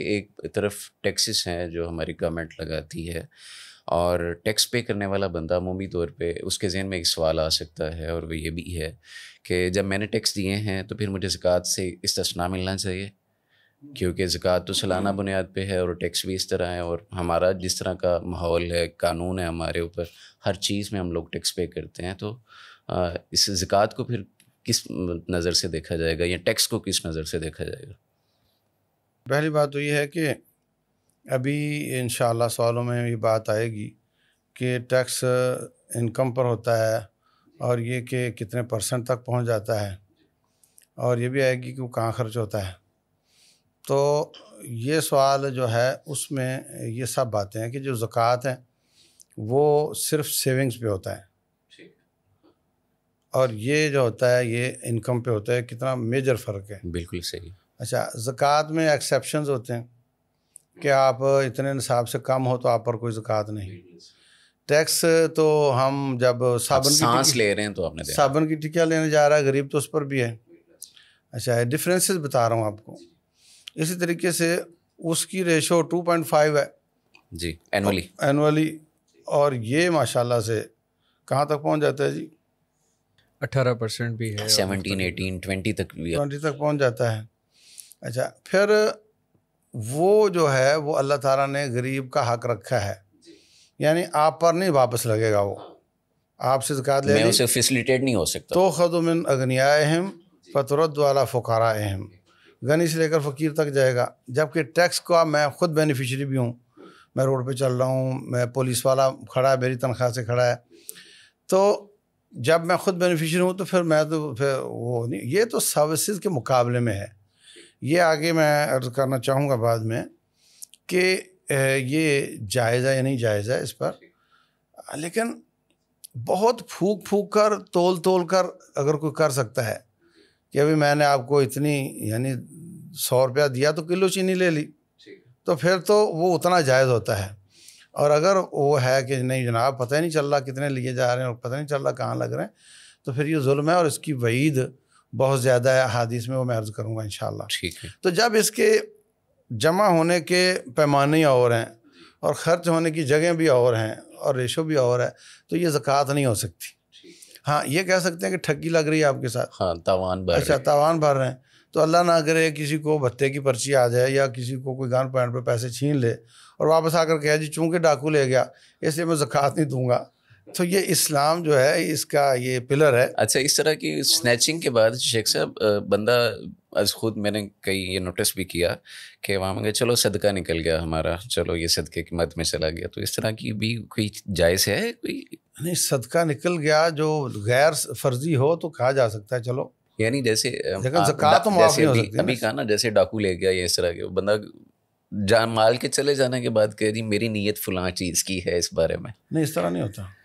एक तरफ टैक्सेस हैं जो हमारी गवर्नमेंट लगाती है और टैक्स पे करने वाला बंदा मोमी तौर पे उसके जहन में एक सवाल आ सकता है और वो ये भी है कि जब मैंने टैक्स दिए हैं तो फिर मुझे ज़क़़त से इस ना मिलना चाहिए क्योंकि ज़क़़त तो सालाना हम्म। बुनियाद पे है और टैक्स भी इस तरह है और हमारा जिस तरह का माहौल है कानून है हमारे ऊपर हर चीज़ में हम लोग टैक्स पे करते हैं तो इस ज़क़़त को फिर किस नज़र से देखा जाएगा या टैक्स को किस नज़र से देखा जाएगा पहली बात तो ये है कि अभी इन सवालों में ये बात आएगी कि टैक्स इनकम पर होता है और ये कि कितने परसेंट तक पहुंच जाता है और ये भी आएगी कि वो कहाँ खर्च होता है तो ये सवाल जो है उसमें ये सब बातें हैं कि जो ज़क़़त हैं वो सिर्फ सेविंग्स पे होता है और ये जो होता है ये इनकम पे होता है कितना मेजर फ़र्क है बिल्कुल सही अच्छा ज़क़़त में एक्सेप्शन होते हैं कि आप इतने निसाब से कम हो तो आप पर कोई ज़क़़त नहीं टैक्स तो हम जब साबुन की सांस ले रहे हैं तो आपने साबुन की टिकिया लेने जा रहा है गरीब तो उस पर भी है अच्छा है डिफरेंसेस बता रहा हूँ आपको इसी तरीके से उसकी रेशो टू पॉइंट फाइव है जी एनुअली एनुअली और ये माशाल्लाह से कहाँ तक पहुँच जाता है जी अट्ठारह परसेंट भी है तक भी ट्वेंटी तक पहुँच जाता है अच्छा फिर वो जो है वो अल्लाह ताला ने गरीब का हक रखा है यानी आप पर नहीं वापस लगेगा वो आपसे जक़ात ले उसे फैसिलिटेट नहीं हो सकता तो खदमिन अहम फतरत वाला फ़ुकारा अहम गनी से लेकर फ़कीर तक जाएगा जबकि टैक्स का मैं ख़ुद बेनिफिशरी भी हूँ मैं रोड पे चल रहा हूँ मैं पुलिस वाला खड़ा है मेरी तनख्वाह से खड़ा है तो जब मैं ख़ुद बेनिफिशरी हूँ तो फिर मैं तो फिर वो नहीं ये तो सर्विसेज के मुकाबले में है ये आगे मैं अर्ज करना चाहूँगा बाद में कि ये जायज़ा या नहीं जायज़ा इस पर लेकिन बहुत फूक फूक कर तोल तोल कर अगर कोई कर सकता है कि अभी मैंने आपको इतनी यानी सौ रुपया दिया तो किलो चीनी ले ली तो फिर तो वो उतना जायज़ होता है और अगर वो है कि नहीं जनाब पता ही नहीं चल रहा कितने लिए जा रहे हैं और पता नहीं चल रहा कहाँ लग रहे हैं तो फिर ये जुल्म है और इसकी वईद बहुत ज़्यादा है हादिस में वो मैं अर्ज़ करूँगा इन ठीक है तो जब इसके जमा होने के पैमाने और हैं और ख़र्च होने की जगह भी और हैं और रेशो भी और है तो ये ज़क़़त नहीं हो सकती हाँ ये कह सकते हैं कि ठगी लग रही है आपके साथ हाँ तावान भर अच्छा तावान भर रहे हैं तो अल्लाह ना करे किसी को भत्ते की पर्ची आ जाए या किसी को कोई गान पॉइंट पर पैसे छीन ले और वापस आकर कहे जी चूँकि डाकू ले गया इसलिए मैं ज़क़़त नहीं दूँगा तो ये इस्लाम जो है इसका ये पिलर है अच्छा इस तरह की स्नैचिंग के बाद शेख साहब बंदा आज खुद मैंने कई ये नोटिस भी किया कि वहाँ में चलो सदका निकल गया हमारा चलो ये सदके के मत में चला गया तो इस तरह की भी कोई जायज़ है कोई नहीं सदका निकल गया जो गैर फर्जी हो तो कहा जा सकता है चलो यानी जैसे तो जैसे अभी, अभी कहा ना जैसे डाकू ले गया ये इस तरह के बंदा जान माल के चले जाने के बाद कह रही मेरी नीयत फुला चीज़ की है इस बारे में नहीं इस तरह नहीं होता